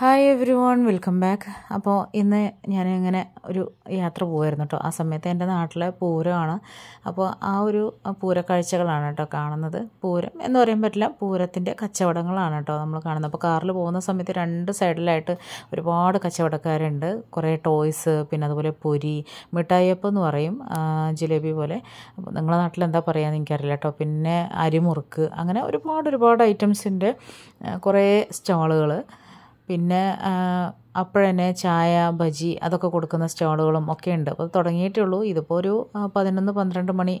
hi everyone welcome back അപ്പോൾ ഇന്ന് ഞാൻ ഇങ്ങനെ ഒരു യാത്ര പോകുമായിരുന്നു കേട്ടോ ആ സമയത്ത് എൻ്റെ നാട്ടിലെ പൂരമാണ് അപ്പോൾ ആ ഒരു പൂരക്കാഴ്ചകളാണ് കേട്ടോ കാണുന്നത് പൂരം എന്ന് പറയാൻ പറ്റില്ല പൂരത്തിൻ്റെ കച്ചവടങ്ങളാണ് കേട്ടോ നമ്മൾ കാണുന്നത് അപ്പോൾ കാറിൽ പോകുന്ന സമയത്ത് രണ്ട് സൈഡിലായിട്ട് ഒരുപാട് കച്ചവടക്കാരുണ്ട് കുറേ ടോയ്സ് പിന്നെ അതുപോലെ പൊരി മിഠായിയപ്പം എന്ന് പറയും ജിലേബി പോലെ അപ്പോൾ നിങ്ങളുടെ നാട്ടിൽ എന്താ പറയുക എനിക്കറിയില്ല കേട്ടോ പിന്നെ അരിമുറുക്ക് അങ്ങനെ ഒരുപാട് ഒരുപാട് ഐറ്റംസിൻ്റെ കുറേ സ്റ്റാളുകൾ പിന്നെ അപ്പോഴന്നെ ചായ ബജി അതൊക്കെ കൊടുക്കുന്ന സ്റ്റാളുകളും ഒക്കെ ഉണ്ട് അപ്പോൾ തുടങ്ങിയിട്ടേ ഉള്ളൂ ഇതിപ്പോൾ ഒരു പതിനൊന്ന് പന്ത്രണ്ട് മണി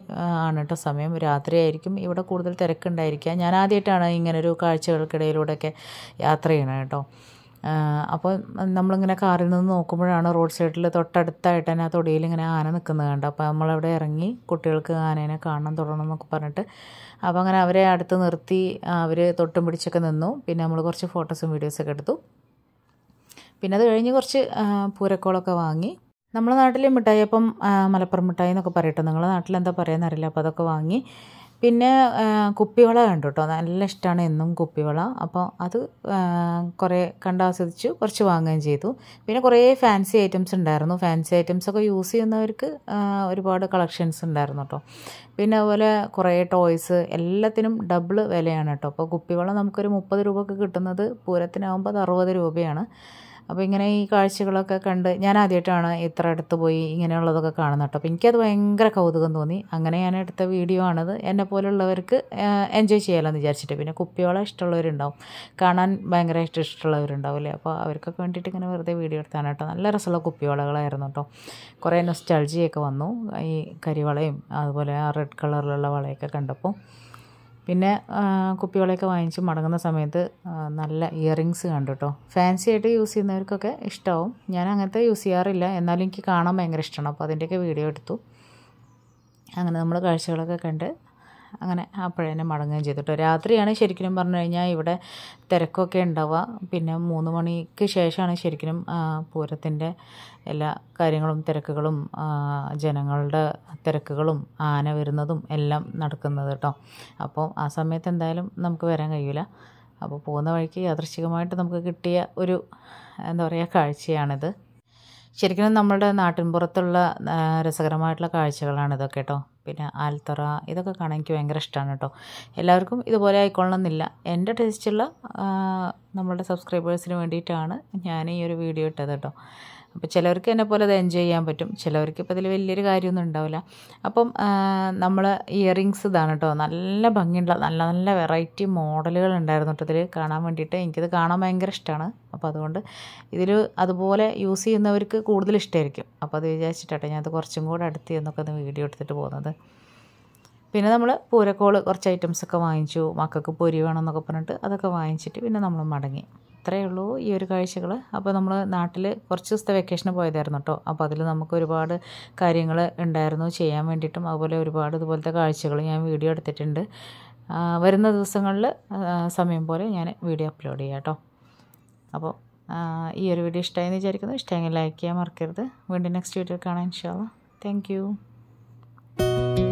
ആണ് കേട്ടോ സമയം രാത്രിയായിരിക്കും ഇവിടെ കൂടുതൽ തിരക്കുണ്ടായിരിക്കുക ഞാൻ ആദ്യമായിട്ടാണ് ഇങ്ങനൊരു കാഴ്ചകൾക്കിടയിലൂടെയൊക്കെ യാത്ര ചെയ്യണം കേട്ടോ അപ്പോൾ നമ്മളിങ്ങനെ കാറിൽ നിന്ന് നോക്കുമ്പോഴാണ് റോഡ് സൈഡിൽ തൊട്ടടുത്തായിട്ട് തന്നെ ആ തൊടിയിൽ ഇങ്ങനെ ആന നിൽക്കുന്നത് കണ്ടത് അപ്പോൾ നമ്മളവിടെ ഇറങ്ങി കുട്ടികൾക്ക് ആനേനെ കാണണം തുടങ്ങണം എന്നൊക്കെ പറഞ്ഞിട്ട് അപ്പോൾ അങ്ങനെ അവരെ അടുത്ത് നിർത്തി അവർ തൊട്ടും പിടിച്ചൊക്കെ നിന്നു പിന്നെ നമ്മൾ കുറച്ച് ഫോട്ടോസും വീഡിയോസൊക്കെ എടുത്തു പിന്നെ അത് കഴിഞ്ഞ് കുറച്ച് പൂരക്കോളൊക്കെ വാങ്ങി നമ്മളെ നാട്ടിലെ മിഠായി അപ്പം മലപ്പുറം മിഠായി എന്നൊക്കെ പറയട്ടെ നിങ്ങളുടെ നാട്ടിൽ എന്താ പറയുക അറിയില്ല അപ്പോൾ അതൊക്കെ വാങ്ങി പിന്നെ കുപ്പിവള കണ്ടു കേട്ടോ നല്ല ഇഷ്ടമാണ് എന്നും കുപ്പിവള അപ്പോൾ അത് കുറേ കണ്ടാസ്വദിച്ചു കുറച്ച് വാങ്ങുകയും ചെയ്തു പിന്നെ കുറേ ഫാൻസി ഐറ്റംസ് ഉണ്ടായിരുന്നു ഫാൻസി ഐറ്റംസൊക്കെ യൂസ് ചെയ്യുന്നവർക്ക് ഒരുപാട് കളക്ഷൻസ് ഉണ്ടായിരുന്നു കേട്ടോ പിന്നെ അതുപോലെ കുറേ ടോയ്സ് എല്ലാത്തിനും ഡബിൾ വിലയാണ് കേട്ടോ അപ്പോൾ കുപ്പിവള നമുക്കൊരു മുപ്പത് ഒക്കെ കിട്ടുന്നത് പൂരത്തിനാകുമ്പോൾ അത് അറുപത് രൂപയാണ് അപ്പോൾ ഇങ്ങനെ ഈ കാഴ്ചകളൊക്കെ കണ്ട് ഞാൻ ആദ്യമായിട്ടാണ് ഇത്ര അടുത്ത് പോയി ഇങ്ങനെയുള്ളതൊക്കെ കാണുന്നത് കേട്ടോ അപ്പോൾ എനിക്കത് ഭയങ്കര കൗതുകം തോന്നി അങ്ങനെ ഞാൻ എടുത്ത വീഡിയോ ആണത് എന്നെ പോലുള്ളവർക്ക് എൻജോയ് ചെയ്യാമല്ലോ എന്ന് വിചാരിച്ചിട്ട് പിന്നെ കുപ്പിയോളം ഇഷ്ടമുള്ളവരുണ്ടാവും കാണാൻ ഭയങ്കരമായിട്ട് ഇഷ്ടമുള്ളവരുണ്ടാവും അല്ലേ അപ്പോൾ അവർക്കൊക്കെ വേണ്ടിയിട്ട് ഇങ്ങനെ വെറുതെ വീഡിയോ എടുത്താണ് കേട്ടോ നല്ല രസമുള്ള കുപ്പിയോളകളായിരുന്നു കേട്ടോ കുറേ നൊസ്റ്റാൾജിയൊക്കെ വന്നു ഈ കരിവളയും അതുപോലെ ആ റെഡ് കളറിലുള്ള വളയൊക്കെ കണ്ടപ്പോൾ പിന്നെ കുപ്പിവളയൊക്കെ വാങ്ങിച്ച് മടങ്ങുന്ന സമയത്ത് നല്ല ഇയറിങ്സ് കണ്ടു കേട്ടോ ഫാൻസി ആയിട്ട് യൂസ് ചെയ്യുന്നവർക്കൊക്കെ ഇഷ്ടമാവും ഞാൻ അങ്ങനത്തെ യൂസ് ചെയ്യാറില്ല എന്നാലും എനിക്ക് കാണാൻ ഭയങ്കര ഇഷ്ടമാണ് അപ്പോൾ അതിൻ്റെയൊക്കെ വീഡിയോ എടുത്തു അങ്ങനെ നമ്മൾ കാഴ്ചകളൊക്കെ കണ്ട് അങ്ങനെ അപ്പോഴേ തന്നെ മടങ്ങുകയും ചെയ്തിട്ട് രാത്രിയാണ് ശരിക്കും പറഞ്ഞു കഴിഞ്ഞാൽ ഇവിടെ തിരക്കൊക്കെ ഉണ്ടാവുക പിന്നെ മൂന്ന് മണിക്ക് ശേഷമാണ് ശരിക്കും പൂരത്തിൻ്റെ എല്ലാ കാര്യങ്ങളും തിരക്കുകളും ജനങ്ങളുടെ തിരക്കുകളും ആന വരുന്നതും എല്ലാം നടക്കുന്നത് കേട്ടോ അപ്പോൾ ആ സമയത്ത് എന്തായാലും നമുക്ക് വരാൻ കഴിയില്ല അപ്പോൾ പോകുന്ന വഴിക്ക് യാദൃശ്ചികമായിട്ട് നമുക്ക് കിട്ടിയ ഒരു എന്താ പറയുക കാഴ്ചയാണിത് ശരിക്കും നമ്മളുടെ നാട്ടിൻ പുറത്തുള്ള രസകരമായിട്ടുള്ള കാഴ്ചകളാണ് ഇതൊക്കെ കേട്ടോ പിന്നെ ആൽത്തറ ഇതൊക്കെ കാണാൻ എനിക്ക് ഭയങ്കര ഇഷ്ടമാണ് കേട്ടോ എല്ലാവർക്കും ഇതുപോലെ ആയിക്കൊള്ളണമെന്നില്ല എൻ്റെ ടേസ്റ്റുള്ള നമ്മളുടെ സബ്സ്ക്രൈബേഴ്സിന് വേണ്ടിയിട്ടാണ് ഞാൻ ഈ ഒരു വീഡിയോ ഇട്ടത് കേട്ടോ അപ്പോൾ ചിലവർക്ക് എന്നെ പോലെ അത് എൻജോയ് ചെയ്യാൻ പറ്റും ചിലവർക്ക് ഇപ്പോൾ ഇതിൽ വലിയൊരു കാര്യമൊന്നും ഉണ്ടാവില്ല അപ്പം നമ്മൾ ഇയറിങ്സ് ഇതാണ് കേട്ടോ നല്ല ഭംഗിയുള്ള നല്ല നല്ല വെറൈറ്റി മോഡലുകൾ ഉണ്ടായിരുന്നു കേട്ടോ ഇതിൽ കാണാൻ വേണ്ടിയിട്ട് എനിക്കിത് കാണാൻ ഭയങ്കര ഇഷ്ടമാണ് അപ്പോൾ അതുകൊണ്ട് ഇതിൽ അതുപോലെ യൂസ് ചെയ്യുന്നവർക്ക് കൂടുതൽ ഇഷ്ടമായിരിക്കും അപ്പോൾ അത് വിചാരിച്ചിട്ടാട്ടെ ഞാനത് കുറച്ചും കൂടെ അടുത്ത് എന്നൊക്കെ ഒന്ന് വീഡിയോ എടുത്തിട്ട് പോകുന്നത് പിന്നെ നമ്മൾ പൂരക്കോള് കുറച്ച് ഐറ്റംസൊക്കെ വാങ്ങിച്ചു മക്കൾക്ക് പൊരി വേണമെന്നൊക്കെ പറഞ്ഞിട്ട് അതൊക്കെ വാങ്ങിച്ചിട്ട് പിന്നെ നമ്മൾ മടങ്ങി അത്രയേ ഉള്ളൂ ഈ ഒരു കാഴ്ചകൾ അപ്പോൾ നമ്മൾ നാട്ടിൽ കുറച്ച് ദിവസത്തെ വെക്കേഷന് പോയതായിരുന്നു കേട്ടോ അപ്പോൾ അതിൽ നമുക്ക് ഒരുപാട് കാര്യങ്ങൾ ഉണ്ടായിരുന്നു ചെയ്യാൻ വേണ്ടിയിട്ടും അതുപോലെ ഒരുപാട് ഇതുപോലത്തെ കാഴ്ചകൾ ഞാൻ വീഡിയോ എടുത്തിട്ടുണ്ട് വരുന്ന ദിവസങ്ങളിൽ സമയം പോലെ ഞാൻ വീഡിയോ അപ്ലോഡ് ചെയ്യാം കേട്ടോ അപ്പോൾ ഈ ഒരു വീഡിയോ എന്ന് വിചാരിക്കുന്നു ഇഷ്ടമെങ്കിൽ ലൈക്ക് ചെയ്യാൻ മറക്കരുത് വീണ്ടും നെക്സ്റ്റ് വീഡിയോ കാണാൻ ഇൻഷാല്ല താങ്ക് യു